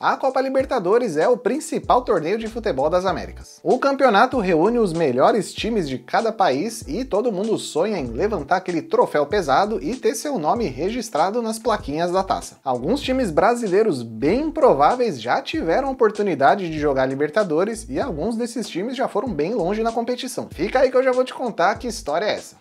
A Copa Libertadores é o principal torneio de futebol das Américas. O campeonato reúne os melhores times de cada país e todo mundo sonha em levantar aquele troféu pesado e ter seu nome registrado nas plaquinhas da taça. Alguns times brasileiros bem prováveis já tiveram oportunidade de jogar Libertadores e alguns desses times já foram bem longe na competição. Fica aí que eu já vou te contar que história é essa.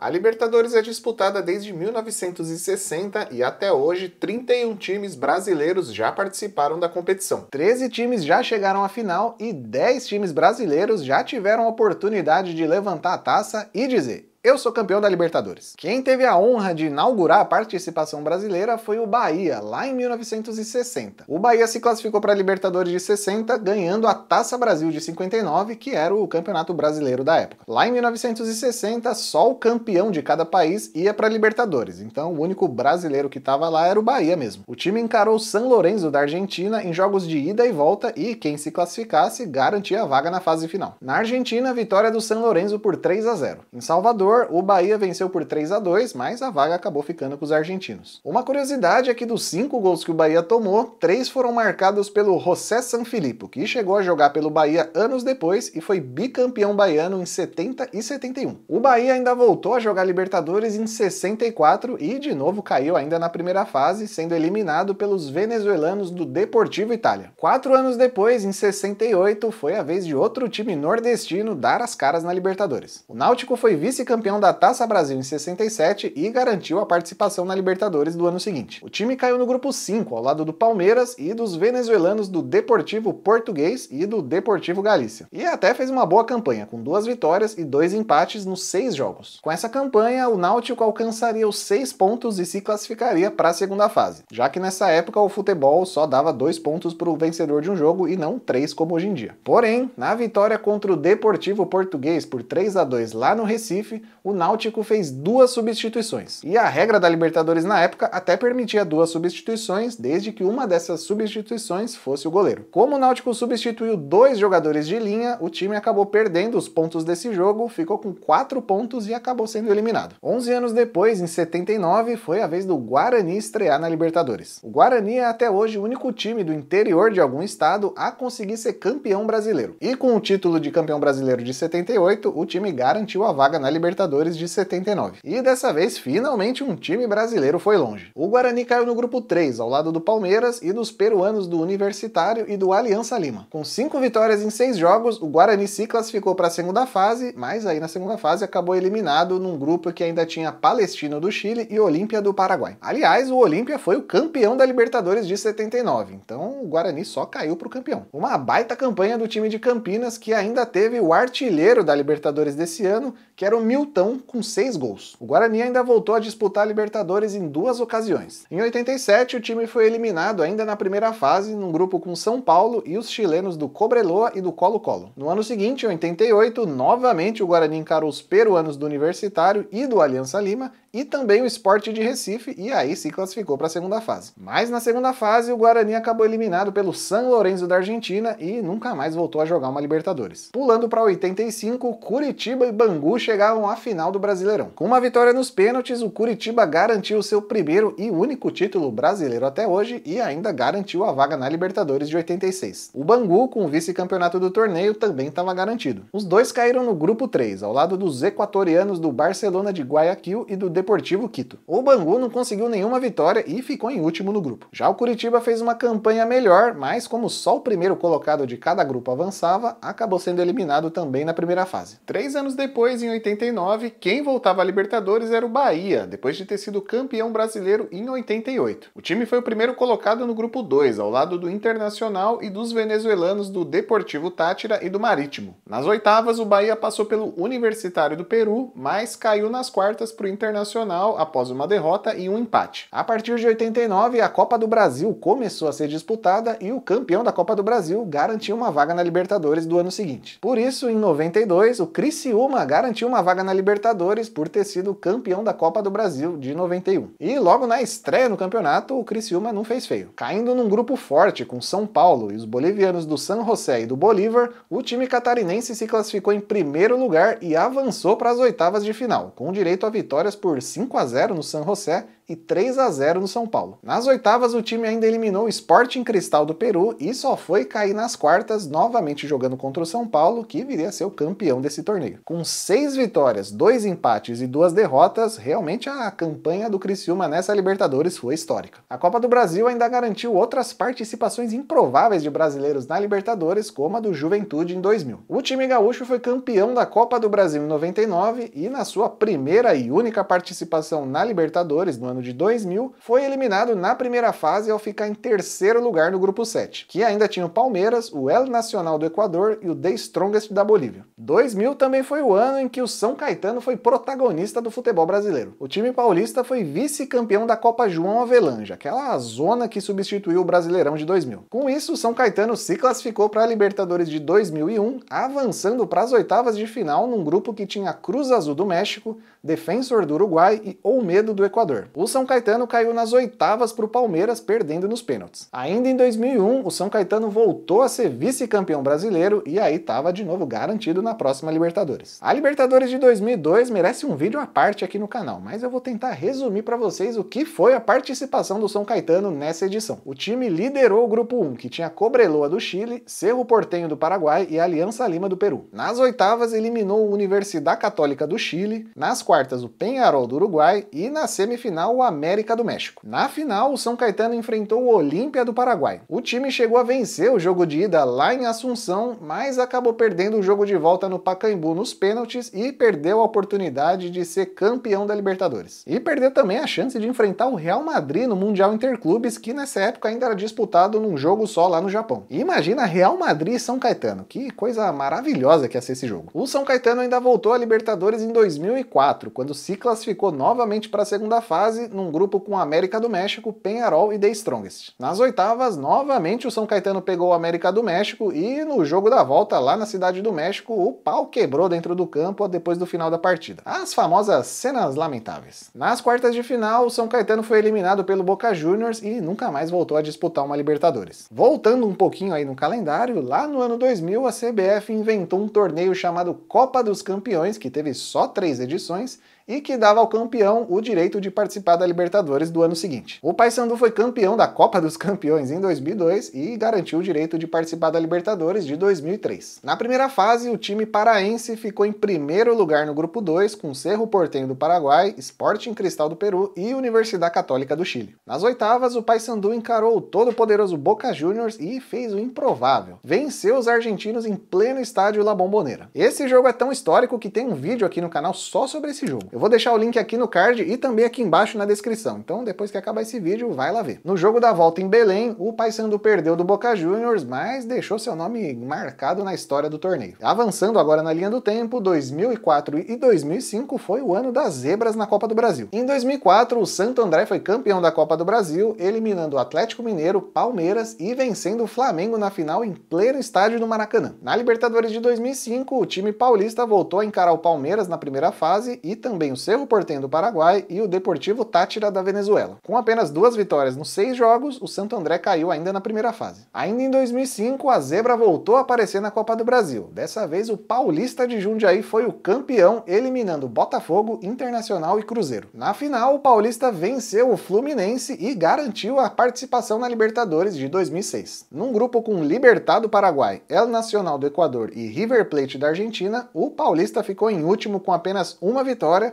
A Libertadores é disputada desde 1960 e até hoje 31 times brasileiros já participaram da competição. 13 times já chegaram à final e 10 times brasileiros já tiveram a oportunidade de levantar a taça e dizer: eu sou campeão da Libertadores. Quem teve a honra de inaugurar a participação brasileira foi o Bahia, lá em 1960. O Bahia se classificou para a Libertadores de 60, ganhando a Taça Brasil de 59, que era o campeonato brasileiro da época. Lá em 1960, só o campeão de cada país ia para a Libertadores, então o único brasileiro que estava lá era o Bahia mesmo. O time encarou o San Lorenzo da Argentina em jogos de ida e volta e quem se classificasse garantia a vaga na fase final. Na Argentina, vitória do San Lorenzo por 3 a 0. Em Salvador, o Bahia venceu por 3 a 2, mas a vaga acabou ficando com os argentinos. Uma curiosidade é que dos cinco gols que o Bahia tomou, três foram marcados pelo José Sanfilippo, que chegou a jogar pelo Bahia anos depois e foi bicampeão baiano em 70 e 71. O Bahia ainda voltou a jogar Libertadores em 64 e de novo caiu ainda na primeira fase, sendo eliminado pelos venezuelanos do Deportivo Itália. Quatro anos depois, em 68, foi a vez de outro time nordestino dar as caras na Libertadores. O Náutico foi vice-campeão campeão da Taça Brasil em 67 e garantiu a participação na Libertadores do ano seguinte. O time caiu no grupo 5, ao lado do Palmeiras e dos venezuelanos do Deportivo Português e do Deportivo Galícia. E até fez uma boa campanha, com duas vitórias e dois empates nos seis jogos. Com essa campanha, o Náutico alcançaria os seis pontos e se classificaria para a segunda fase, já que nessa época o futebol só dava dois pontos para o vencedor de um jogo e não três como hoje em dia. Porém, na vitória contra o Deportivo Português por 3 a 2 lá no Recife, o Náutico fez duas substituições. E a regra da Libertadores na época até permitia duas substituições, desde que uma dessas substituições fosse o goleiro. Como o Náutico substituiu dois jogadores de linha, o time acabou perdendo os pontos desse jogo, ficou com quatro pontos e acabou sendo eliminado. 11 anos depois, em 79, foi a vez do Guarani estrear na Libertadores. O Guarani é até hoje o único time do interior de algum estado a conseguir ser campeão brasileiro. E com o título de campeão brasileiro de 78, o time garantiu a vaga na Libertadores. Libertadores de 79. E dessa vez, finalmente, um time brasileiro foi longe. O Guarani caiu no grupo 3, ao lado do Palmeiras e dos peruanos do Universitário e do Aliança Lima. Com cinco vitórias em seis jogos, o Guarani se classificou para a segunda fase, mas aí na segunda fase acabou eliminado num grupo que ainda tinha Palestino do Chile e Olímpia do Paraguai. Aliás, o Olímpia foi o campeão da Libertadores de 79, então o Guarani só caiu para o campeão. Uma baita campanha do time de Campinas que ainda teve o artilheiro da Libertadores desse ano, que era o Milton então com seis gols. O Guarani ainda voltou a disputar a Libertadores em duas ocasiões. Em 87, o time foi eliminado ainda na primeira fase, num grupo com São Paulo e os chilenos do Cobreloa e do Colo-Colo. No ano seguinte, em 88, novamente o Guarani encarou os peruanos do Universitário e do Aliança Lima e também o Sport de Recife, e aí se classificou para a segunda fase. Mas na segunda fase, o Guarani acabou eliminado pelo San Lorenzo da Argentina e nunca mais voltou a jogar uma Libertadores. Pulando para 85, Curitiba e Bangu chegavam à final do Brasileirão. Com uma vitória nos pênaltis, o Curitiba garantiu seu primeiro e único título brasileiro até hoje e ainda garantiu a vaga na Libertadores de 86. O Bangu, com o vice-campeonato do torneio, também estava garantido. Os dois caíram no grupo 3, ao lado dos equatorianos do Barcelona de Guayaquil e do Deportivo Quito. O Bangu não conseguiu nenhuma vitória e ficou em último no grupo. Já o Curitiba fez uma campanha melhor, mas como só o primeiro colocado de cada grupo avançava, acabou sendo eliminado também na primeira fase. Três anos depois, em 89, quem voltava à Libertadores era o Bahia, depois de ter sido campeão brasileiro em 88. O time foi o primeiro colocado no grupo 2, ao lado do Internacional e dos venezuelanos do Deportivo Tátira e do Marítimo. Nas oitavas, o Bahia passou pelo Universitário do Peru, mas caiu nas quartas para o Internacional Internacional após uma derrota e um empate. A partir de 89, a Copa do Brasil começou a ser disputada e o campeão da Copa do Brasil garantiu uma vaga na Libertadores do ano seguinte. Por isso, em 92, o Criciúma garantiu uma vaga na Libertadores por ter sido campeão da Copa do Brasil de 91. E logo na estreia no campeonato, o Criciúma não fez feio. Caindo num grupo forte com São Paulo e os bolivianos do San José e do Bolívar, o time catarinense se classificou em primeiro lugar e avançou para as oitavas de final, com direito a vitórias por por 5 a 0 no San José e 3 a 0 no São Paulo. Nas oitavas, o time ainda eliminou o Sporting Cristal do Peru e só foi cair nas quartas, novamente jogando contra o São Paulo, que viria a ser o campeão desse torneio. Com seis vitórias, dois empates e duas derrotas, realmente a campanha do Criciúma nessa Libertadores foi histórica. A Copa do Brasil ainda garantiu outras participações improváveis de brasileiros na Libertadores, como a do Juventude em 2000. O time gaúcho foi campeão da Copa do Brasil em 99 e, na sua primeira e única participação na Libertadores no ano ano de 2000, foi eliminado na primeira fase ao ficar em terceiro lugar no grupo 7, que ainda tinha o Palmeiras, o El Nacional do Equador e o The Strongest da Bolívia. 2000 também foi o ano em que o São Caetano foi protagonista do futebol brasileiro. O time paulista foi vice-campeão da Copa João Avelange, aquela zona que substituiu o Brasileirão de 2000. Com isso, o São Caetano se classificou para a Libertadores de 2001, avançando para as oitavas de final num grupo que tinha Cruz Azul do México, Defensor do Uruguai e Olmedo do Equador. O são Caetano caiu nas oitavas para o Palmeiras, perdendo nos pênaltis. Ainda em 2001, o São Caetano voltou a ser vice-campeão brasileiro e aí estava de novo garantido na próxima Libertadores. A Libertadores de 2002 merece um vídeo à parte aqui no canal, mas eu vou tentar resumir para vocês o que foi a participação do São Caetano nessa edição. O time liderou o grupo 1, que tinha Cobreloa do Chile, Cerro Portenho do Paraguai e Aliança Lima do Peru. Nas oitavas eliminou o Universidade Católica do Chile, nas quartas o Penharol do Uruguai e na semifinal o América do México. Na final, o São Caetano enfrentou o Olímpia do Paraguai. O time chegou a vencer o jogo de ida lá em Assunção, mas acabou perdendo o jogo de volta no Pacaembu nos pênaltis e perdeu a oportunidade de ser campeão da Libertadores. E perdeu também a chance de enfrentar o Real Madrid no Mundial Interclubes, que nessa época ainda era disputado num jogo só lá no Japão. E imagina Real Madrid e São Caetano, que coisa maravilhosa que ia ser esse jogo. O São Caetano ainda voltou à Libertadores em 2004, quando se classificou novamente para a segunda fase fase num grupo com América do México, Penarol e The Strongest. Nas oitavas, novamente o São Caetano pegou o América do México e no jogo da volta lá na cidade do México, o pau quebrou dentro do campo depois do final da partida. As famosas cenas lamentáveis. Nas quartas de final, o São Caetano foi eliminado pelo Boca Juniors e nunca mais voltou a disputar uma Libertadores. Voltando um pouquinho aí no calendário, lá no ano 2000 a CBF inventou um torneio chamado Copa dos Campeões, que teve só três edições e que dava ao campeão o direito de participar da Libertadores do ano seguinte. O Paysandu foi campeão da Copa dos Campeões em 2002 e garantiu o direito de participar da Libertadores de 2003. Na primeira fase, o time paraense ficou em primeiro lugar no grupo 2 com Cerro Portenho do Paraguai, Sporting Cristal do Peru e Universidade Católica do Chile. Nas oitavas, o Paysandu encarou o todo-poderoso Boca Juniors e fez o improvável. Venceu os argentinos em pleno estádio La Bombonera. Esse jogo é tão histórico que tem um vídeo aqui no canal só sobre esse jogo. Eu vou deixar o link aqui no card e também aqui embaixo na descrição. Então, depois que acabar esse vídeo, vai lá ver. No jogo da volta em Belém, o Paysandu perdeu do Boca Juniors, mas deixou seu nome marcado na história do torneio. Avançando agora na linha do tempo, 2004 e 2005 foi o ano das zebras na Copa do Brasil. Em 2004, o Santo André foi campeão da Copa do Brasil, eliminando o Atlético Mineiro, Palmeiras e vencendo o Flamengo na final em pleno estádio do Maracanã. Na Libertadores de 2005, o time paulista voltou a encarar o Palmeiras na primeira fase e também também o Cerro Porteño do Paraguai e o Deportivo Tátira da Venezuela. Com apenas duas vitórias nos seis jogos, o Santo André caiu ainda na primeira fase. Ainda em 2005, a zebra voltou a aparecer na Copa do Brasil. Dessa vez, o Paulista de Jundiaí foi o campeão, eliminando Botafogo, Internacional e Cruzeiro. Na final, o Paulista venceu o Fluminense e garantiu a participação na Libertadores de 2006. Num grupo com Libertad do Paraguai, El Nacional do Equador e River Plate da Argentina, o Paulista ficou em último com apenas uma vitória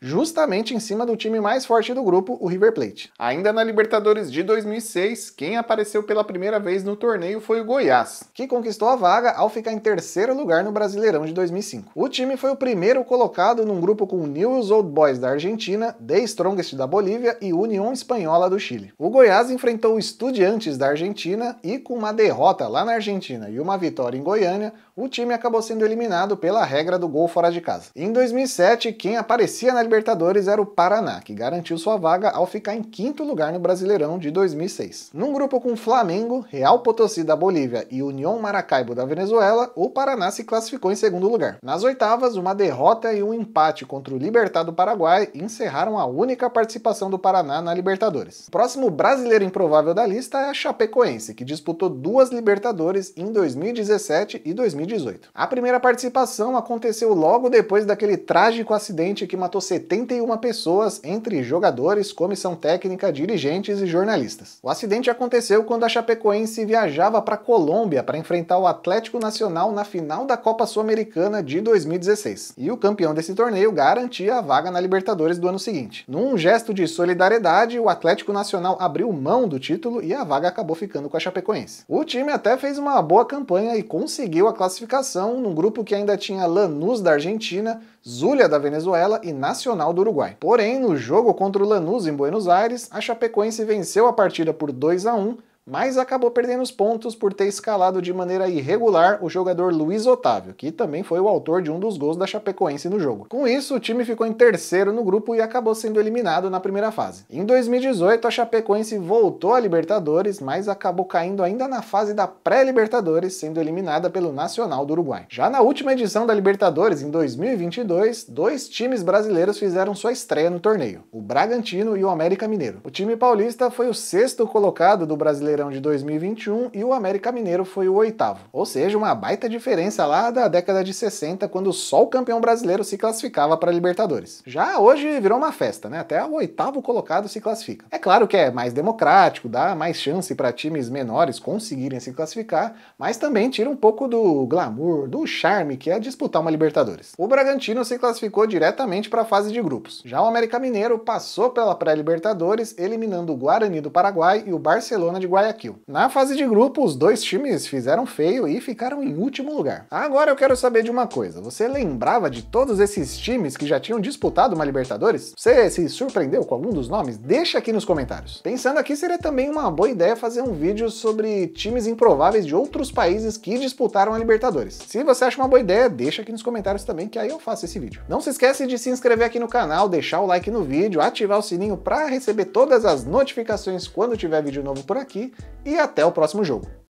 justamente em cima do time mais forte do grupo, o River Plate. Ainda na Libertadores de 2006, quem apareceu pela primeira vez no torneio foi o Goiás, que conquistou a vaga ao ficar em terceiro lugar no Brasileirão de 2005. O time foi o primeiro colocado num grupo com Newell's Old Boys da Argentina, The Strongest da Bolívia e União Espanhola do Chile. O Goiás enfrentou o Estudiantes da Argentina e com uma derrota lá na Argentina e uma vitória em Goiânia, o time acabou sendo eliminado pela regra do gol fora de casa. Em 2007, quem aparecia na Libertadores era o Paraná, que garantiu sua vaga ao ficar em quinto lugar no Brasileirão de 2006. Num grupo com Flamengo, Real Potosí da Bolívia e União Maracaibo da Venezuela, o Paraná se classificou em segundo lugar. Nas oitavas, uma derrota e um empate contra o Libertado Paraguai encerraram a única participação do Paraná na Libertadores. O próximo brasileiro improvável da lista é a Chapecoense, que disputou duas Libertadores em 2017 e 2018. A primeira participação aconteceu logo depois daquele trágico acidente que matou 71 pessoas, entre jogadores, comissão técnica, dirigentes e jornalistas. O acidente aconteceu quando a Chapecoense viajava para Colômbia para enfrentar o Atlético Nacional na final da Copa Sul-Americana de 2016. E o campeão desse torneio garantia a vaga na Libertadores do ano seguinte. Num gesto de solidariedade, o Atlético Nacional abriu mão do título e a vaga acabou ficando com a Chapecoense. O time até fez uma boa campanha e conseguiu a classificação num grupo que ainda tinha Lanús da Argentina, Zulia da Venezuela e Nacional Nacional do Uruguai. Porém, no jogo contra o Lanús em Buenos Aires, a Chapecoense venceu a partida por 2 a 1 mas acabou perdendo os pontos por ter escalado de maneira irregular o jogador Luiz Otávio, que também foi o autor de um dos gols da Chapecoense no jogo. Com isso, o time ficou em terceiro no grupo e acabou sendo eliminado na primeira fase. Em 2018, a Chapecoense voltou à Libertadores, mas acabou caindo ainda na fase da pré-Libertadores, sendo eliminada pelo Nacional do Uruguai. Já na última edição da Libertadores, em 2022, dois times brasileiros fizeram sua estreia no torneio, o Bragantino e o América Mineiro. O time paulista foi o sexto colocado do brasileiro Brasileirão de 2021 e o América Mineiro foi o oitavo. Ou seja, uma baita diferença lá da década de 60, quando só o campeão brasileiro se classificava para Libertadores. Já hoje virou uma festa, né? Até o oitavo colocado se classifica. É claro que é mais democrático, dá mais chance para times menores conseguirem se classificar, mas também tira um pouco do glamour, do charme que é disputar uma Libertadores. O Bragantino se classificou diretamente para a fase de grupos. Já o América Mineiro passou pela pré-Libertadores, eliminando o Guarani do Paraguai e o Barcelona de Guayaquil é Na fase de grupo, os dois times fizeram feio e ficaram em último lugar. Agora eu quero saber de uma coisa, você lembrava de todos esses times que já tinham disputado uma Libertadores? Você se surpreendeu com algum dos nomes? Deixa aqui nos comentários. Pensando aqui, seria também uma boa ideia fazer um vídeo sobre times improváveis de outros países que disputaram a Libertadores. Se você acha uma boa ideia, deixa aqui nos comentários também, que aí eu faço esse vídeo. Não se esquece de se inscrever aqui no canal, deixar o like no vídeo, ativar o sininho para receber todas as notificações quando tiver vídeo novo por aqui e até o próximo jogo.